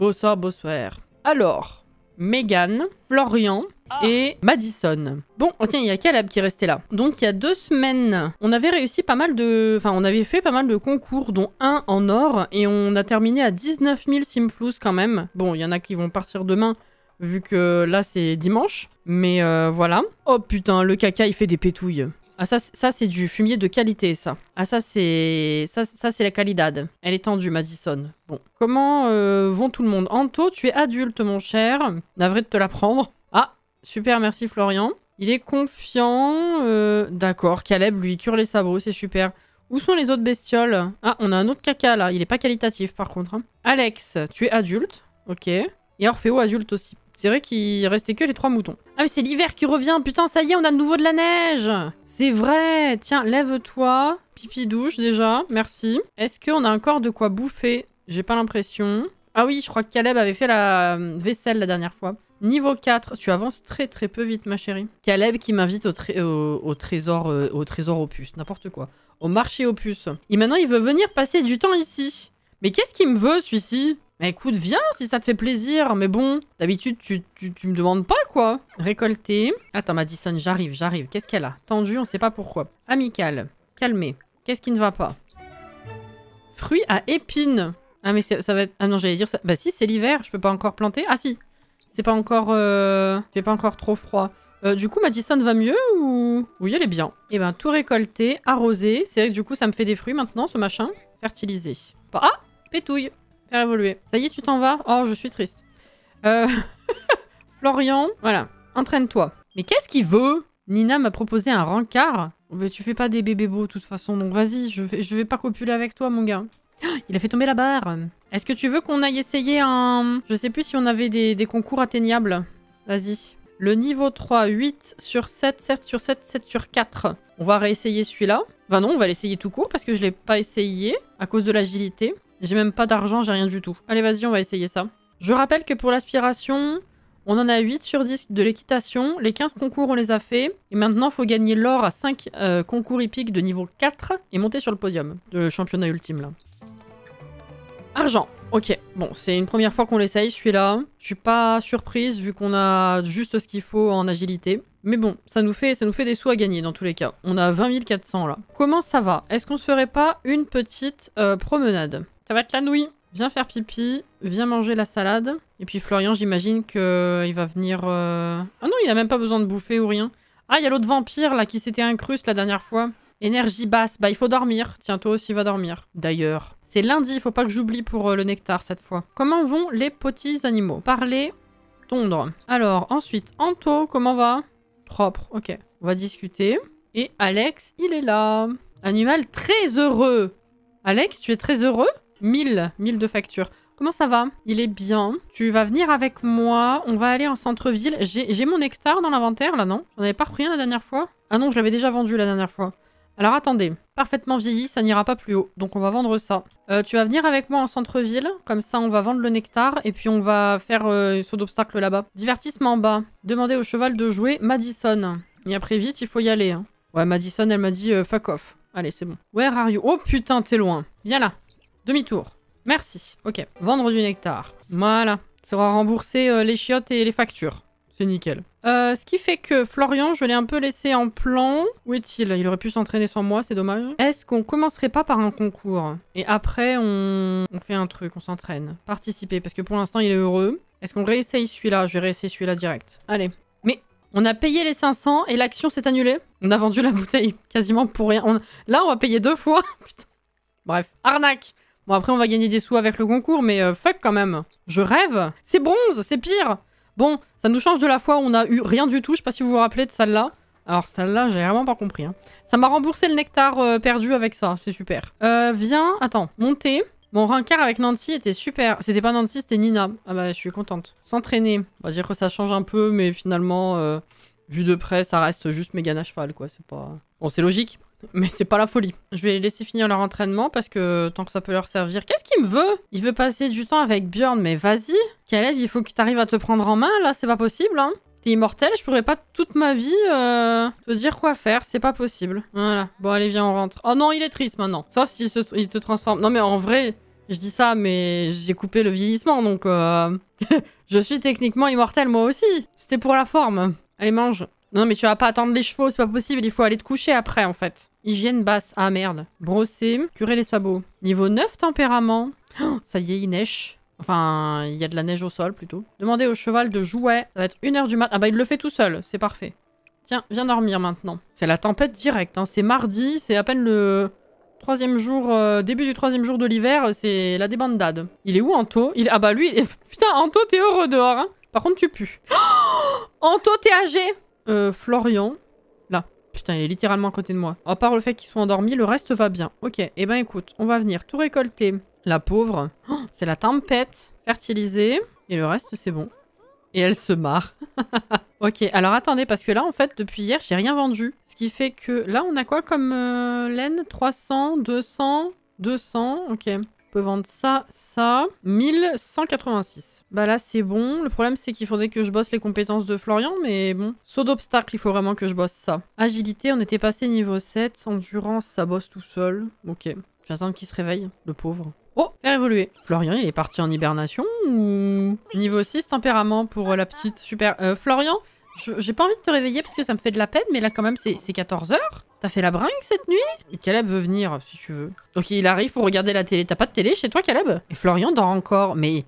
Bonsoir, bonsoir. Alors, Megan, Florian ah. et Madison. Bon, oh, tiens, il y a Caleb qui est resté là. Donc il y a deux semaines, on avait réussi pas mal de... Enfin, on avait fait pas mal de concours, dont un en or, et on a terminé à 19 000 simflous quand même. Bon, il y en a qui vont partir demain, vu que là c'est dimanche. Mais euh, voilà. Oh putain, le caca, il fait des pétouilles. Ah, ça, c'est du fumier de qualité, ça. Ah, ça, c'est ça, ça c'est la qualidad. Elle est tendue, Madison. Bon. Comment euh, vont tout le monde Anto, tu es adulte, mon cher. Navré de te la prendre. Ah, super, merci, Florian. Il est confiant. Euh, d'accord, Caleb, lui, cure les sabots, c'est super. Où sont les autres bestioles Ah, on a un autre caca, là. Il est pas qualitatif, par contre. Hein. Alex, tu es adulte. Ok. Et Orfeo, adulte aussi. C'est vrai qu'il restait que les trois moutons. Ah mais c'est l'hiver qui revient, putain ça y est on a de nouveau de la neige C'est vrai Tiens, lève-toi, pipi douche déjà, merci. Est-ce qu'on a encore de quoi bouffer J'ai pas l'impression. Ah oui, je crois que Caleb avait fait la euh, vaisselle la dernière fois. Niveau 4, tu avances très très peu vite ma chérie. Caleb qui m'invite au, au, trésor euh, au trésor opus, n'importe quoi. Au marché opus. Et maintenant il veut venir passer du temps ici. Mais qu'est-ce qu'il me veut celui-ci mais écoute, viens si ça te fait plaisir. Mais bon, d'habitude, tu, tu, me demandes pas, quoi. Récolter. Attends, Madison, j'arrive, j'arrive. Qu'est-ce qu'elle a Tendu, on sait pas pourquoi. Amical. Calmé. Qu'est-ce qui ne va pas Fruits à épines. Ah, mais ça va être... Ah non, j'allais dire ça. Bah si, c'est l'hiver. Je peux pas encore planter. Ah si. C'est pas encore... Euh... Fait pas encore trop froid. Euh, du coup, Madison va mieux ou... Oui, elle est bien. Et eh ben, tout récolter, arroser. C'est vrai que du coup, ça me fait des fruits maintenant, ce machin. Fertiliser. Bah, ah Pétouille ça y est, tu t'en vas Oh, je suis triste. Euh, Florian, voilà. Entraîne-toi. Mais qu'est-ce qu'il veut Nina m'a proposé un rencard. Oh, mais tu fais pas des bébés beaux, de toute façon. Donc vas-y, je vais, vais pas copuler avec toi, mon gars. Il a fait tomber la barre. Est-ce que tu veux qu'on aille essayer un... Je sais plus si on avait des, concours atteignables. Vas-y. Le niveau 3, 8 sur 7, 7 sur 7, 7 sur 4. On va réessayer celui-là. Enfin non, on va l'essayer tout court parce que je l'ai pas essayé à cause de l'agilité. J'ai même pas d'argent, j'ai rien du tout. Allez, vas-y, on va essayer ça. Je rappelle que pour l'aspiration, on en a 8 sur 10 de l'équitation. Les 15 concours, on les a fait. Et maintenant, il faut gagner l'or à 5 euh, concours hippiques de niveau 4 et monter sur le podium de championnat ultime, là. Argent. Ok, bon, c'est une première fois qu'on l'essaye, celui-là. Je suis pas surprise, vu qu'on a juste ce qu'il faut en agilité. Mais bon, ça nous, fait, ça nous fait des sous à gagner, dans tous les cas. On a 20 400, là. Comment ça va Est-ce qu'on se ferait pas une petite euh, promenade ça va être la nouille. Viens faire pipi, viens manger la salade. Et puis Florian, j'imagine qu'il euh, va venir... Euh, ah non, il a même pas besoin de bouffer ou rien. Ah, il y a l'autre vampire là qui s'était incruste la dernière fois. Énergie basse, bah il faut dormir. Tiens, toi aussi va dormir. D'ailleurs, c'est lundi, il faut pas que j'oublie pour euh, le nectar cette fois. Comment vont les petits animaux Parler, tondre. Alors, ensuite, Anto, comment va Propre, ok. On va discuter. Et Alex, il est là. Animal très heureux. Alex, tu es très heureux 1000, 1000 de factures Comment ça va Il est bien. Tu vas venir avec moi. On va aller en centre-ville. J'ai mon nectar dans l'inventaire, là, non J'en avais pas repris un la dernière fois Ah non, je l'avais déjà vendu la dernière fois. Alors attendez. Parfaitement vieilli, ça n'ira pas plus haut. Donc on va vendre ça. Euh, tu vas venir avec moi en centre-ville. Comme ça, on va vendre le nectar. Et puis on va faire euh, saut d'obstacle là-bas. Divertissement en bas. Demandez au cheval de jouer Madison. Et après, vite, il faut y aller. Hein. Ouais, Madison, elle m'a dit euh, fuck off. Allez, c'est bon. Where are you Oh putain, t'es loin. Viens là. Demi-tour. Merci. Ok. Vendre du nectar. Voilà. Ça va rembourser euh, les chiottes et les factures. C'est nickel. Euh, ce qui fait que Florian, je l'ai un peu laissé en plan. Où est-il Il aurait pu s'entraîner sans moi, c'est dommage. Est-ce qu'on commencerait pas par un concours Et après, on... fait un truc, on s'entraîne. Participer, parce que pour l'instant, il est heureux. Est-ce qu'on réessaye celui-là Je vais réessayer celui-là direct. Allez. Mais on a payé les 500 et l'action s'est annulée. On a vendu la bouteille quasiment pour rien. Là, on va payer deux fois. Bref, arnaque Bon, après, on va gagner des sous avec le concours, mais euh, fuck quand même. Je rêve. C'est bronze, c'est pire. Bon, ça nous change de la fois où on a eu rien du tout. Je sais pas si vous vous rappelez de celle-là. Alors celle-là, j'ai vraiment pas compris. Hein. Ça m'a remboursé le nectar euh, perdu avec ça, c'est super. Euh, viens, attends, monter. Mon rincard avec Nancy était super. C'était pas Nancy, c'était Nina. Ah bah, je suis contente. S'entraîner. On va dire que ça change un peu, mais finalement, vu de près, ça reste juste méga à cheval, quoi. C'est pas... Bon, c'est logique. Mais c'est pas la folie. Je vais laisser finir leur entraînement parce que tant que ça peut leur servir. Qu'est-ce qu'il me veut Il veut passer du temps avec Bjorn, mais vas-y. Kalev, il faut que tu arrives à te prendre en main, là, c'est pas possible, hein. T'es immortel, je pourrais pas toute ma vie euh, te dire quoi faire, c'est pas possible. Voilà. Bon, allez, viens, on rentre. Oh non, il est triste maintenant. Sauf s'il il te transforme. Non, mais en vrai, je dis ça, mais j'ai coupé le vieillissement, donc... Euh, je suis techniquement immortel, moi aussi. C'était pour la forme. Allez, mange. Non, mais tu vas pas attendre les chevaux, c'est pas possible. Il faut aller te coucher après, en fait. Hygiène basse. Ah, merde. Brosser, curer les sabots. Niveau 9, tempérament. Oh, ça y est, il neige. Enfin, il y a de la neige au sol, plutôt. Demandez au cheval de jouer. Ça va être une heure du matin. Ah bah, il le fait tout seul. C'est parfait. Tiens, viens dormir maintenant. C'est la tempête directe. Hein. C'est mardi. C'est à peine le... Troisième jour, euh, début du troisième jour de l'hiver, c'est la débandade. Il est où Anto il... Ah bah lui, putain Anto, t'es heureux dehors. Hein. Par contre, tu pues. Anto, t'es âgé euh, Florian. Là. Putain, il est littéralement à côté de moi. À part le fait qu'il soit endormi, le reste va bien. Ok, et eh ben écoute, on va venir tout récolter. La pauvre. Oh, c'est la tempête. Fertiliser. Et le reste, c'est bon. Et elle se marre. ok, alors attendez, parce que là, en fait, depuis hier, j'ai rien vendu. Ce qui fait que là, on a quoi comme euh, laine 300, 200, 200, ok. On peut vendre ça, ça. 1186. Bah là, c'est bon. Le problème, c'est qu'il faudrait que je bosse les compétences de Florian, mais bon. Saut d'obstacle, il faut vraiment que je bosse ça. Agilité, on était passé niveau 7. Endurance, ça bosse tout seul. Ok. J'attends qu'il se réveille, le pauvre. Oh, faire évoluer. Florian, il est parti en hibernation ou... Niveau 6, tempérament pour la petite. Super. Euh, Florian, j'ai pas envie de te réveiller parce que ça me fait de la peine, mais là quand même c'est 14h. T'as fait la bringue cette nuit Caleb veut venir si tu veux. Donc il arrive pour regarder la télé. T'as pas de télé chez toi Caleb Et Florian dort encore, mais...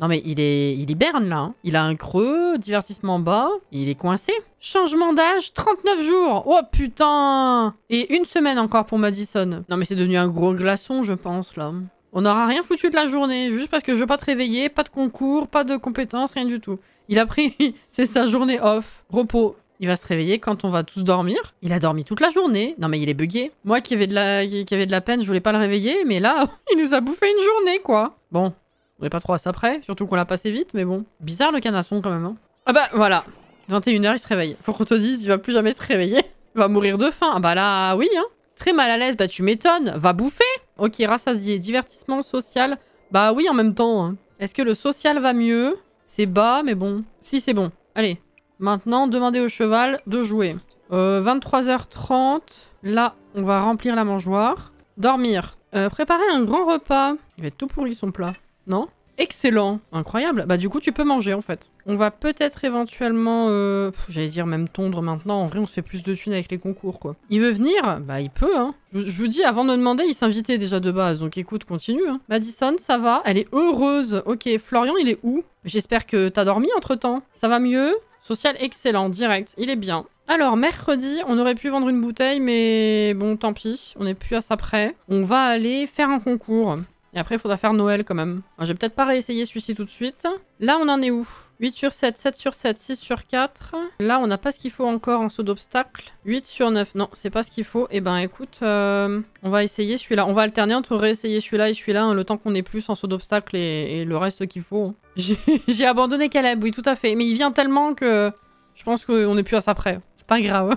Non mais il est, il hiberne là. Hein. Il a un creux, divertissement bas, il est coincé. Changement d'âge, 39 jours. Oh putain Et une semaine encore pour Madison. Non mais c'est devenu un gros glaçon je pense là. On n'aura rien foutu de la journée, juste parce que je veux pas te réveiller, pas de concours, pas de compétences, rien du tout. Il a pris, c'est sa journée off, repos. Il va se réveiller quand on va tous dormir. Il a dormi toute la journée. Non mais il est bugué. Moi qui avais de la, qui avait de la peine, je voulais pas le réveiller, mais là, il nous a bouffé une journée quoi. Bon, on n'est pas trop à ça près, surtout qu'on l'a passé vite, mais bon. Bizarre le canasson quand même. Hein. Ah bah voilà, 21h il se réveille. Faut qu'on te dise, il va plus jamais se réveiller. Il va mourir de faim. Ah bah là, oui hein. Très mal à l'aise, bah tu m'étonnes. Va bouffer Ok, rassasié. Divertissement social. Bah oui, en même temps. Hein. Est-ce que le social va mieux C'est bas, mais bon. Si, c'est bon. Allez. Maintenant, demandez au cheval de jouer. 23h30. Euh, Là, on va remplir la mangeoire. Dormir. Euh, préparer un grand repas. Il va être tout pourri, son plat. Non Excellent, incroyable. Bah du coup tu peux manger en fait. On va peut-être éventuellement, euh, j'allais dire même tondre maintenant. En vrai on se fait plus de thunes avec les concours quoi. Il veut venir Bah il peut hein. Je, vous dis avant de demander il s'invitait déjà de base. Donc écoute continue. Hein. Madison ça va Elle est heureuse. Ok Florian il est où J'espère que t'as dormi entre temps. Ça va mieux Social excellent, direct, il est bien. Alors, mercredi, on aurait pu vendre une bouteille, mais bon, tant pis, on n'est plus à ça près. On va aller faire un concours. Et après, il faudra faire Noël quand même. je vais peut-être pas réessayer celui-ci tout de suite. Là, on en est où 8 sur 7, 7 sur 7, 6 sur 4. Là, on n'a pas ce qu'il faut encore en saut d'obstacle. 8 sur 9. Non, c'est pas ce qu'il faut. Eh ben, écoute, euh, on va essayer celui-là. On va alterner entre réessayer celui-là et celui-là, hein, le temps qu'on ait plus en saut d'obstacle et, le reste qu'il faut. Hein. J'ai abandonné Caleb, oui, tout à fait. Mais il vient tellement que je pense qu'on n'est plus à ça près. C'est pas grave.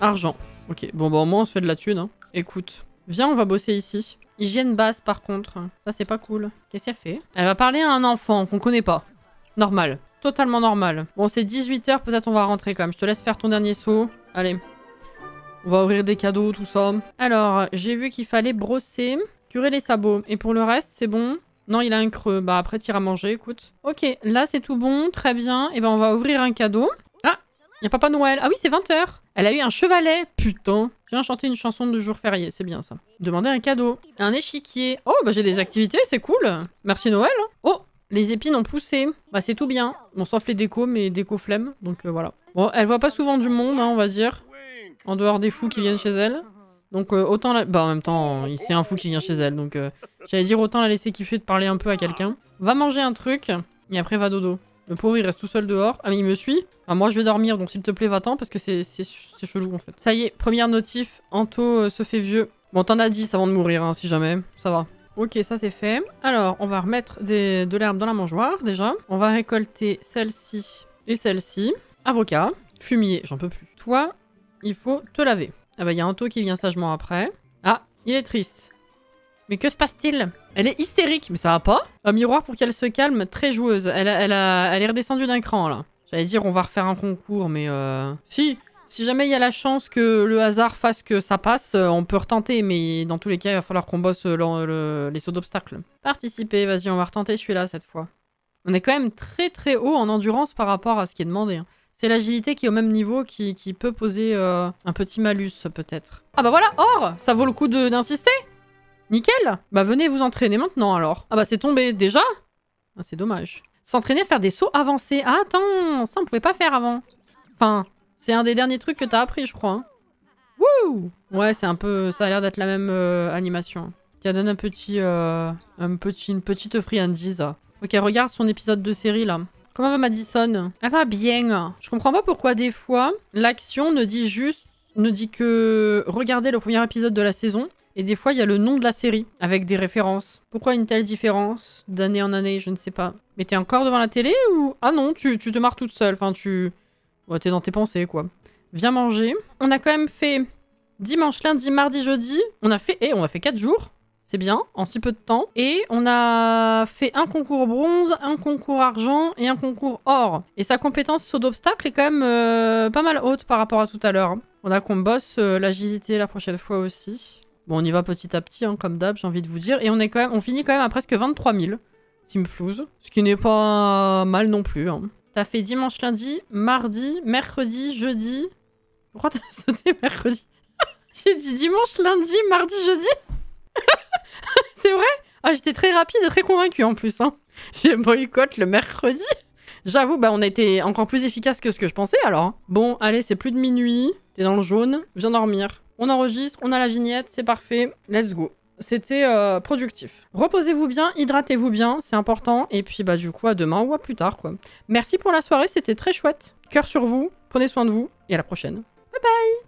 Argent. Ok, bon, bon, bah, au moins, on se fait de la thune. Hein. Écoute, viens, on va bosser ici. Hygiène basse, par contre. Ça, c'est pas cool. Qu'est-ce qu'elle fait Elle va parler à un enfant qu'on connaît pas. Normal. Totalement normal. Bon, c'est 18h, peut-être on va rentrer quand même. Je te laisse faire ton dernier saut. Allez. On va ouvrir des cadeaux, tout ça. Alors, j'ai vu qu'il fallait brosser, curer les sabots. Et pour le reste, c'est bon Non, il a un creux. Bah, après, t'iras manger, écoute. Ok, là, c'est tout bon. Très bien. Et eh ben, on va ouvrir un cadeau. Ah Il y a Papa Noël. Ah oui, c'est 20h. Elle a eu un chevalet. Putain Viens chanter une chanson de jour férié, c'est bien ça. Demander un cadeau. Un échiquier. Oh, bah j'ai des activités, c'est cool. Merci Noël. Oh, les épines ont poussé. Bah c'est tout bien. Bon, sauf les décos, mais déco flemme, donc euh, voilà. Bon, elle voit pas souvent du monde, hein, on va dire. En dehors des fous qui viennent chez elle. Donc euh, autant la... Bah en même temps, c'est un fou qui vient chez elle, donc euh, j'allais dire autant la laisser kiffer de parler un peu à quelqu'un. Va manger un truc, et après va dodo. Le pauvre, il reste tout seul dehors. Ah, mais il me suit. Ah, moi, je vais dormir, donc s'il te plaît, va-t'en, parce que c'est chelou, en fait. Ça y est, première notif. Anto euh, se fait vieux. Bon, t'en as 10 avant de mourir, hein, si jamais. Ça va. Ok, ça c'est fait. Alors, on va remettre des, de l'herbe dans la mangeoire, déjà. On va récolter celle-ci et celle-ci. Avocat, fumier, j'en peux plus. Toi, il faut te laver. Ah bah, il y a Anto qui vient sagement après. Ah, il est triste. Mais que se passe-t-il elle est hystérique, mais ça va pas. Un miroir pour qu'elle se calme, très joueuse. Elle, elle, a, est redescendue d'un cran, là. J'allais dire, on va refaire un concours, mais... Euh, si si jamais il y a la chance que le hasard fasse que ça passe, euh, on peut retenter, mais dans tous les cas, il va falloir qu'on bosse euh, les sauts d'obstacles. Participer, vas-y, on va retenter celui-là cette fois. On est quand même très très haut en endurance par rapport à ce qui est demandé. Hein. C'est l'agilité qui est au même niveau qui, peut poser un petit malus peut-être. Ah bah voilà, or Ça vaut le coup d'insister Nickel Bah venez vous entraîner maintenant alors. Ah bah c'est tombé déjà ah, C'est dommage. S'entraîner à faire des sauts avancés. Ah attends, ça on pouvait pas faire avant. Enfin, c'est un des derniers trucs que t'as appris je crois. Hein. Ouais c'est un peu... ça a l'air d'être la même euh, animation. Qui donne un petit, euh, un petit... une petite friandise. Ok, regarde son épisode de série là. Comment va Madison Elle va bien. Je comprends pas pourquoi des fois l'action ne dit juste, ne dit que regarder le premier épisode de la saison et des fois, il y a le nom de la série, avec des références. Pourquoi une telle différence d'année en année Je ne sais pas. Mais t'es encore devant la télé ou... Ah non, tu, te marres toute seule. Enfin, tu... Ouais, t'es dans tes pensées, quoi. Viens manger. On a quand même fait dimanche, lundi, mardi, jeudi. On a fait... Eh, on a fait 4 jours. C'est bien, en si peu de temps. Et on a fait un concours bronze, un concours argent et un concours or. Et sa compétence sur d'obstacle est quand même euh, pas mal haute par rapport à tout à l'heure. On a qu'on bosse euh, l'agilité la prochaine fois aussi. Bon, on y va petit à petit, hein, comme d'hab, j'ai envie de vous dire. Et on, est quand même, on finit quand même à presque 23 000 Simflouz, ce qui n'est pas mal non plus. Hein. T'as fait dimanche, lundi, mardi, mercredi, jeudi... Pourquoi t'as sauté mercredi J'ai dit dimanche, lundi, mardi, jeudi C'est vrai Ah, j'étais très rapide et très convaincue en plus. Hein. J'ai boycott le mercredi J'avoue, bah on a été encore plus efficace que ce que je pensais alors. Hein. Bon, allez, c'est plus de minuit. T'es dans le jaune. Viens dormir. On enregistre, on a la vignette, c'est parfait. Let's go. C'était euh, productif. Reposez-vous bien, hydratez-vous bien, c'est important. Et puis bah du coup à demain ou à plus tard quoi. Merci pour la soirée, c'était très chouette. Cœur sur vous, prenez soin de vous et à la prochaine. Bye bye